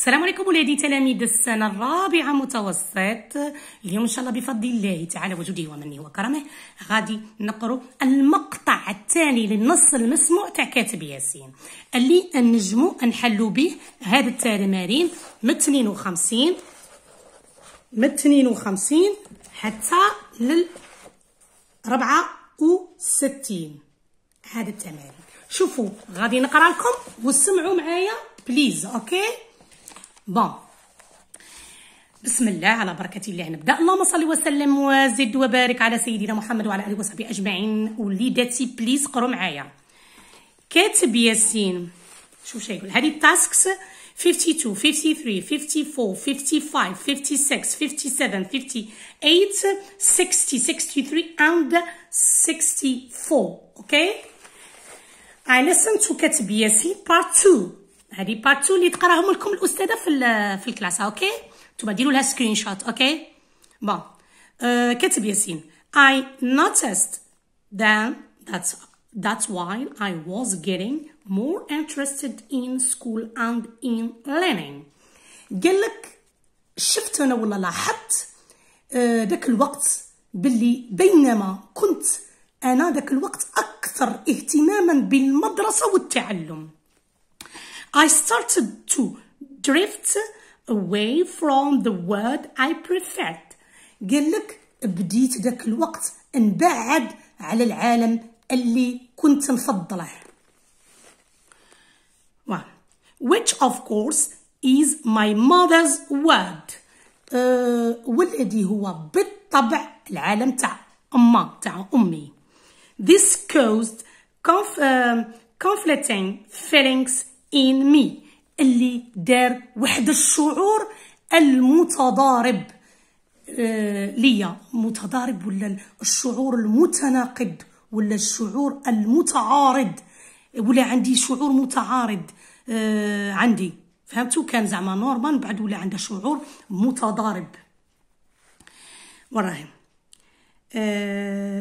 السلام عليكم ولادي تلاميذ السنة الرابعة متوسط اليوم إن شاء الله بفضل الله تعالى وجوده ومنه وكرمه غادي نقرأ المقطع الثاني للنص المسموع تاع كاتب ياسين اللي نجمو نحلو به هذا التمارين من 52 من 52 حتى لل 64 هذا التمارين شوفوا غادي نقرا لكم وسمعوا معايا بليز اوكي بون بسم الله على بركة الله نبدا اللهم صل وسلم وزد وبارك على سيدنا محمد وعلى اله وصحبه اجمعين وليداتي بليز قروا معايا كاتب ياسين شوف يقول هذه التاسكس 52 53 54 55 56 57 58 60 63 and 64 okay I listen to كاتب ياسين part 2 هذه بارت 2 اللي تقراهم لكم الاستاذه في في الكلاس اوكي نتوما ديروا لها سكرين شوت اوكي بون أه، كاتب ياسين اي نوتست ذان that that's واي اي واز جيتينغ مور interested ان سكول اند ان ليرنينغ قال لك شفت انا ولا لاحظت أه، ذاك الوقت باللي بينما كنت انا ذاك الوقت اكثر اهتماما بالمدرسه والتعلم I started to drift away from the word I preferred قال لك بديت داك الوقت نبعد على العالم اللي كنت نفضله which of course is my mother's word uh, والذي هو بالطبع العالم تاع أما تاع أمي this caused uh, conflicting feelings ان مي اللي دار واحد الشعور المتضارب آه ليا متضارب ولا الشعور المتناقض ولا الشعور المتعارض ولا عندي شعور متعارض آه عندي فهمتوا كان زعما نورمال بعد ولا عنده شعور متضارب وراهم آه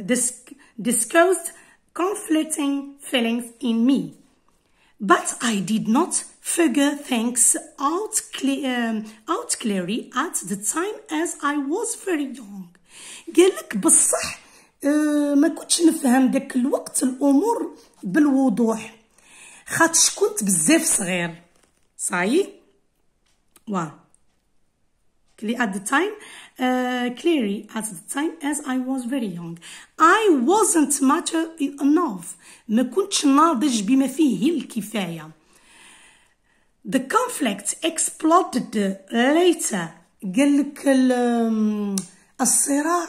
ديسكوست conflicting feelings in me but I did not figure things out, clear, um, out clearly at the time as I was very young قالك بالصح آه ما كنتش نفهم داك الوقت الامور بالوضوح خاطش كنت بزاف صغير صايي وا كلي at the time uh, clearly at the time as I was very young. I wasn't mature uh, enough. ما كنتش ناضج بما فيه الكفاية. The conflict exploded later. قال لك um, الصراع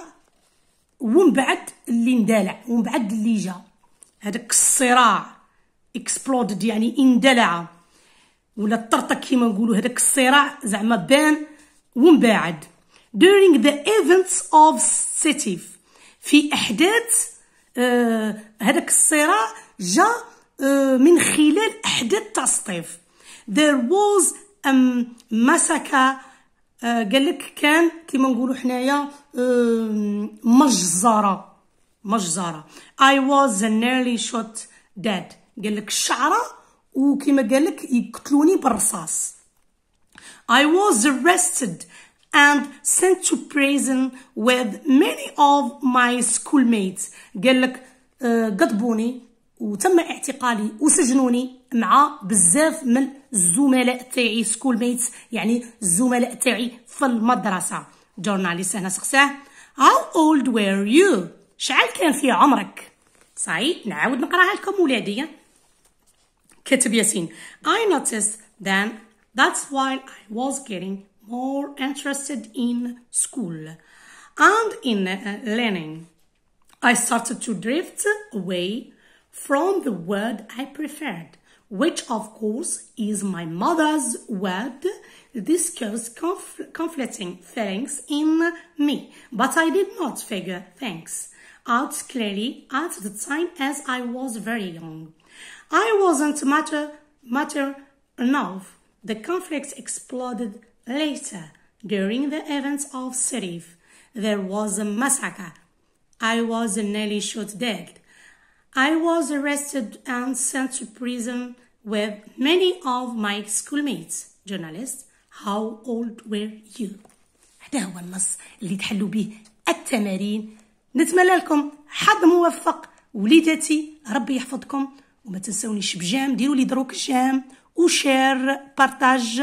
ومن بعد اللي اندلع ومن بعد اللي جا هذاك الصراع اكسبلودد يعني اندلع ولا طرطك كيما نقولوا هذاك الصراع زعما بان ومن بعد during the events of city في أحداث آه، هذاك الصراع جا آه، من خلال أحداث تصطيف there was a massacre آه، قال لك كان كما نقولوا حنايا مجزرة مجزرة I was nearly shot dead قال لك الشعرة وكما قال لك يقتلوني بالرصاص I was arrested and sent to prison with many of my schoolmates قال لك آه، قضبوني وتم اعتقالي وسجنوني مع بزاف من الزملاء تاعي سكول ميتس يعني الزملاء تاعي في المدرسه جورناليست هنا سقساه How old were you? شعل كان في عمرك؟ صحيح نعاود نقراها لكم ولادي كتب ياسين I noticed then that's why I was getting more interested in school and in uh, learning. I started to drift away from the word I preferred, which of course is my mother's word. This caused conf conflicting feelings in me, but I did not figure things out clearly at the time as I was very young. I wasn't mature, enough. The conflicts exploded Later, during the events of Serif, there was a massacre. I was nearly shot dead. I was arrested and sent to prison with many of my schoolmates, journalists. How old were you? هذا هو النص اللي تحلوا به التمارين نتمنى لكم حظ موفق وليداتي ربي يحفظكم وما تنسونيش بجام ديروا لي دروك جام وشير بارتاج